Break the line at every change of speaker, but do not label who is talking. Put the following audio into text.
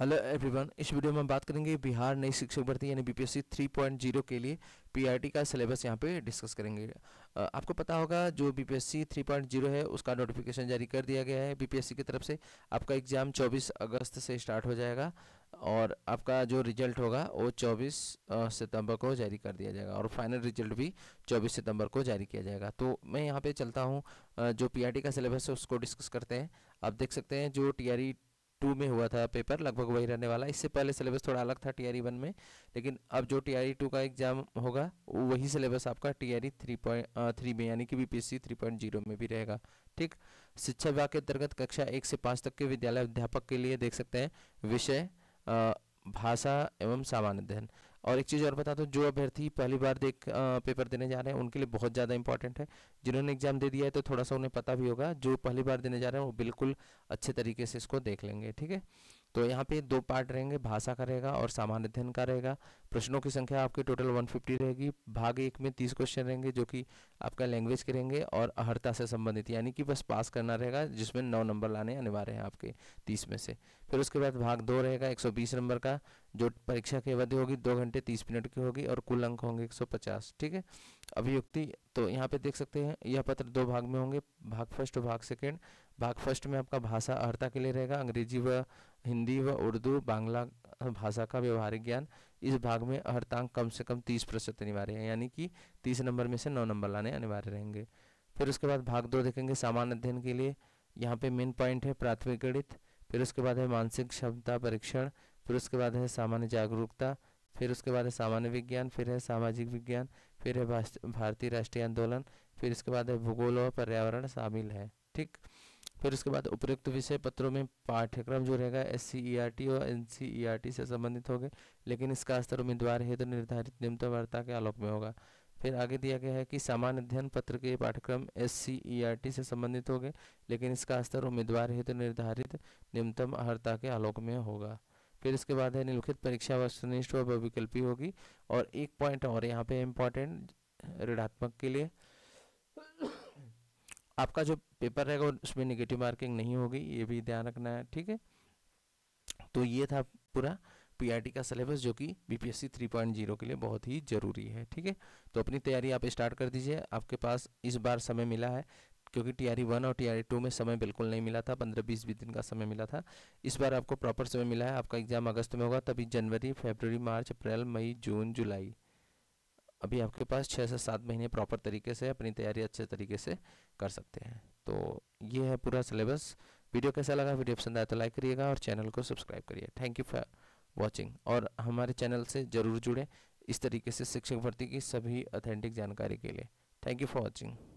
hello everyone इस video में हम बात करेंगे बिहार नई शिक्षक भर्ती यानी बीपीएससी 3.0 के लिए पीआरटी e का सिलेबस यहाँ पे डिस्कस करेंगे आपको पता होगा जो बीपीएससी 3.0 है उसका नोटिफिकेशन जारी कर दिया गया है बीपीएससी की तरफ से आपका एग्ज़ाम 24 अगस्त से स्टार्ट हो जाएगा और आपका जो रिजल्ट होगा वो चौबीस सितम्बर को जारी कर दिया जाएगा और फाइनल रिजल्ट भी चौबीस सितम्बर को जारी किया जाएगा तो मैं यहाँ पर चलता हूँ जो पी e का सिलेबस है उसको डिस्कस करते हैं आप देख सकते हैं जो टी टू में हुआ था पेपर लगभग वही रहने वाला इससे पहले सिलेबस थोड़ा अलग था टीआरई वन में लेकिन अब जो टीआरई टू का एग्जाम होगा वही सिलेबस आपका टीआरई थ्री पॉइंट थ्री में यानी कि बीपीएससी थ्री पॉइंट जीरो में भी रहेगा ठीक शिक्षा विभाग के अंतर्गत कक्षा एक से पाँच तक के विद्यालय अध्यापक के लिए देख सकते हैं विषय भाषा एवं सामान्य अध्ययन और एक चीज़ और बता दो जो अभ्यर्थी पहली बार देख पेपर देने जा रहे हैं उनके लिए बहुत ज़्यादा इंपॉर्टेंट है जिन्होंने एग्जाम दे दिया है तो थोड़ा सा उन्हें पता भी होगा जो पहली बार देने जा रहे हैं वो बिल्कुल अच्छे तरीके से इसको देख लेंगे ठीक है तो यहाँ पे दो पार्ट रहेंगे भाषा का रहेगा और सामान्य अध्ययन का रहेगा प्रश्नों की संख्या आपकी टोटल 150 रहेगी भाग एक में 30 क्वेश्चन रहेंगे जो कि आपका लैंग्वेज के रहेंगे और अहर्ता से संबंधित यानी कि बस पास करना रहेगा जिसमें नौ नंबर लाने अनिवार्य है आपके तीस में से फिर उसके बाद भाग दो रहेगा एक नंबर का जो परीक्षा की अवधि होगी दो घंटे तीस मिनट की होगी और कुल अंक होंगे एक ठीक है अभियुक्ति तो यहाँ पे देख सकते हैं यह पत्र दो भाग में होंगे भाग फर्स्ट भाग सेकेंड भाग फर्स्ट में आपका भाषा अर्ता के लिए रहेगा अंग्रेजी व हिंदी व उर्दू बांग्ला भाषा का व्यवहारिक ज्ञान इस भाग में अहर्तांक कम से कम तीस प्रतिशत अनिवार्य है यानी कि तीस नंबर में से नौ नंबर लाने अनिवार्य रहेंगे फिर उसके बाद भाग दो देखेंगे सामान्य अध्ययन के लिए यहाँ पे मेन पॉइंट है प्राथमिक गणित फिर उसके बाद है मानसिक क्षमता परीक्षण फिर उसके बाद है सामान्य जागरूकता फिर उसके बाद है सामान्य विज्ञान फिर है सामाजिक विज्ञान फिर है भारतीय राष्ट्रीय आंदोलन फिर इसके बाद है भूगोल और पर्यावरण शामिल है ठीक फिर उसके बाद उपयुक्त विषय पत्रों में पाठ्यक्रम जो रहेगा एस सी e और एन सी e से संबंधित होंगे लेकिन इसका स्तर उम्मीदवार हेतु तो निर्धारित वार्ता के आलोक में होगा फिर आगे दिया गया है कि सामान्य अध्ययन पत्र के पाठ्यक्रम एस सी e से संबंधित होंगे लेकिन इसका स्तर उम्मीदवार हेतु तो निर्धारित न्यूनतम अर्ता के आलोक में होगा फिर इसके बाद है निलिखित परीक्षा वस्तुनिष्ठ व विकल्पी होगी और एक पॉइंट और यहाँ पे इम्पॉर्टेंट ऋणात्मक के लिए आपका जो पेपर रहेगा उसमें निगेटिव मार्किंग नहीं होगी ये भी ध्यान रखना है ठीक है तो ये था पूरा पीआरटी का सिलेबस जो कि बीपीएससी 3.0 के लिए बहुत ही ज़रूरी है ठीक है तो अपनी तैयारी आप स्टार्ट कर दीजिए आपके पास इस बार समय मिला है क्योंकि टी आर वन और टी आर टू में समय बिल्कुल नहीं मिला था पंद्रह बीस बीस दिन का समय मिला था इस बार आपको प्रॉपर समय मिला है आपका एग्जाम अगस्त में होगा तभी जनवरी फरवरी मार्च अप्रैल मई जून जुलाई अभी आपके पास छः से सात महीने प्रॉपर तरीके से अपनी तैयारी अच्छे तरीके से कर सकते हैं तो ये है पूरा सिलेबस वीडियो कैसा लगा वीडियो पसंद आया तो लाइक करिएगा और चैनल को सब्सक्राइब करिए थैंक यू फॉर वॉचिंग और हमारे चैनल से ज़रूर जुड़ें इस तरीके से शिक्षक भर्ती की सभी ऑथेंटिक जानकारी के लिए थैंक यू फॉर वॉचिंग